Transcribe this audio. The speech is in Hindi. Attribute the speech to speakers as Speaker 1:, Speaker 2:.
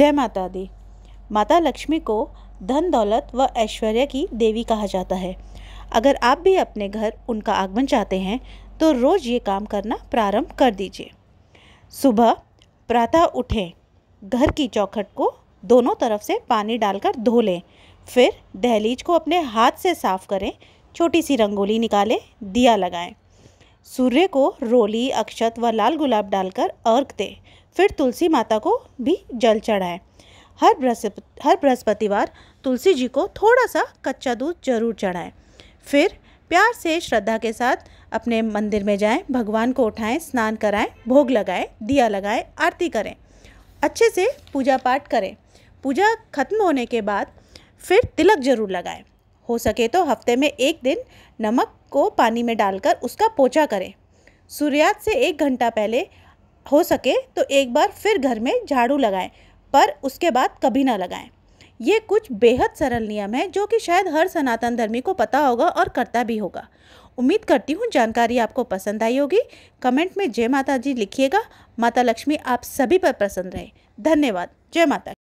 Speaker 1: जय माता दी माता लक्ष्मी को धन दौलत व ऐश्वर्य की देवी कहा जाता है अगर आप भी अपने घर उनका आगमन चाहते हैं तो रोज़ ये काम करना प्रारंभ कर दीजिए सुबह प्रातः उठें घर की चौखट को दोनों तरफ से पानी डालकर धो लें फिर दहलीज को अपने हाथ से साफ करें छोटी सी रंगोली निकालें दिया लगाएं सूर्य को रोली अक्षत व लाल गुलाब डालकर अर्घ दें फिर तुलसी माता को भी जल चढ़ाएं हर बृहस्पति हर बृहस्पतिवार तुलसी जी को थोड़ा सा कच्चा दूध जरूर चढ़ाएं फिर प्यार से श्रद्धा के साथ अपने मंदिर में जाएं भगवान को उठाएं स्नान कराएं भोग लगाएं दिया लगाएं आरती करें अच्छे से पूजा पाठ करें पूजा खत्म होने के बाद फिर तिलक जरूर लगाएं हो सके तो हफ्ते में एक दिन नमक को पानी में डालकर उसका पोछा करें सूर्यास्त से एक घंटा पहले हो सके तो एक बार फिर घर में झाड़ू लगाएं पर उसके बाद कभी ना लगाएं ये कुछ बेहद सरल नियम है जो कि शायद हर सनातन धर्मी को पता होगा और करता भी होगा उम्मीद करती हूँ जानकारी आपको पसंद आई होगी कमेंट में जय माता जी लिखिएगा माता लक्ष्मी आप सभी पर प्रसन्न रहे धन्यवाद जय माता